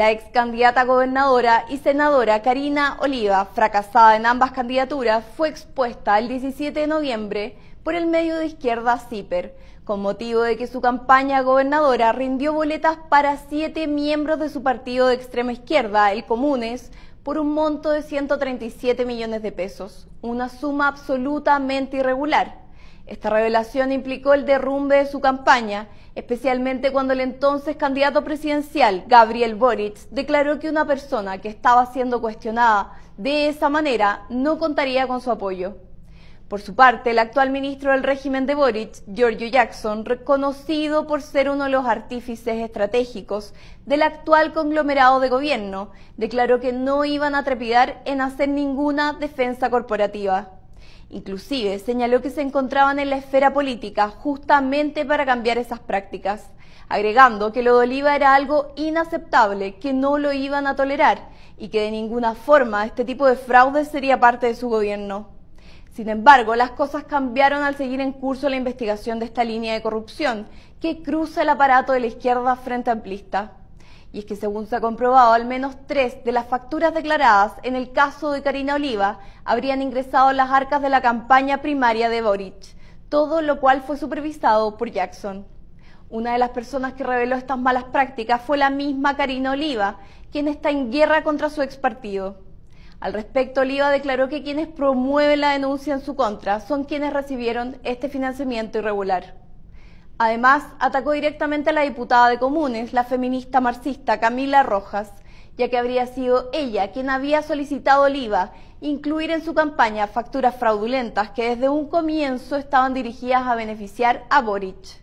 La ex candidata gobernadora y senadora Karina Oliva, fracasada en ambas candidaturas, fue expuesta el 17 de noviembre por el medio de izquierda CIPER, con motivo de que su campaña gobernadora rindió boletas para siete miembros de su partido de extrema izquierda, el Comunes, por un monto de 137 millones de pesos, una suma absolutamente irregular esta revelación implicó el derrumbe de su campaña, especialmente cuando el entonces candidato presidencial, Gabriel Boric, declaró que una persona que estaba siendo cuestionada de esa manera no contaría con su apoyo. Por su parte, el actual ministro del régimen de Boric, Giorgio Jackson, reconocido por ser uno de los artífices estratégicos del actual conglomerado de gobierno, declaró que no iban a trepidar en hacer ninguna defensa corporativa. Inclusive señaló que se encontraban en la esfera política justamente para cambiar esas prácticas, agregando que lo de Oliva era algo inaceptable, que no lo iban a tolerar y que de ninguna forma este tipo de fraude sería parte de su gobierno. Sin embargo, las cosas cambiaron al seguir en curso la investigación de esta línea de corrupción que cruza el aparato de la izquierda frente amplista. Y es que según se ha comprobado, al menos tres de las facturas declaradas en el caso de Karina Oliva habrían ingresado a las arcas de la campaña primaria de Boric, todo lo cual fue supervisado por Jackson. Una de las personas que reveló estas malas prácticas fue la misma Karina Oliva, quien está en guerra contra su ex partido. Al respecto, Oliva declaró que quienes promueven la denuncia en su contra son quienes recibieron este financiamiento irregular. Además, atacó directamente a la diputada de Comunes, la feminista marxista Camila Rojas, ya que habría sido ella quien había solicitado al IVA incluir en su campaña facturas fraudulentas que desde un comienzo estaban dirigidas a beneficiar a Boric.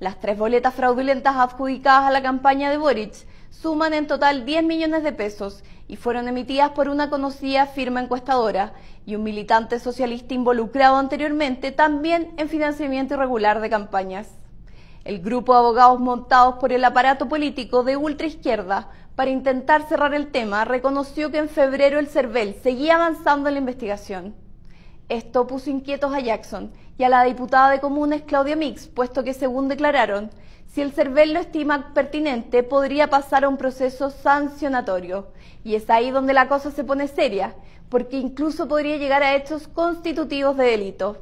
Las tres boletas fraudulentas adjudicadas a la campaña de Boric suman en total 10 millones de pesos y fueron emitidas por una conocida firma encuestadora y un militante socialista involucrado anteriormente también en financiamiento irregular de campañas el grupo de abogados montados por el aparato político de ultraizquierda para intentar cerrar el tema reconoció que en febrero el CERVEL seguía avanzando en la investigación. Esto puso inquietos a Jackson y a la diputada de comunes Claudia Mix, puesto que según declararon, si el CERVEL lo estima pertinente, podría pasar a un proceso sancionatorio. Y es ahí donde la cosa se pone seria, porque incluso podría llegar a hechos constitutivos de delito.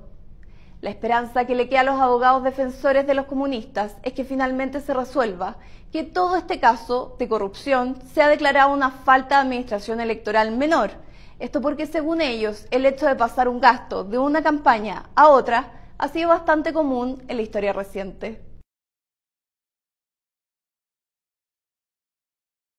La esperanza que le queda a los abogados defensores de los comunistas es que finalmente se resuelva que todo este caso de corrupción se ha declarado una falta de administración electoral menor. Esto porque según ellos el hecho de pasar un gasto de una campaña a otra ha sido bastante común en la historia reciente.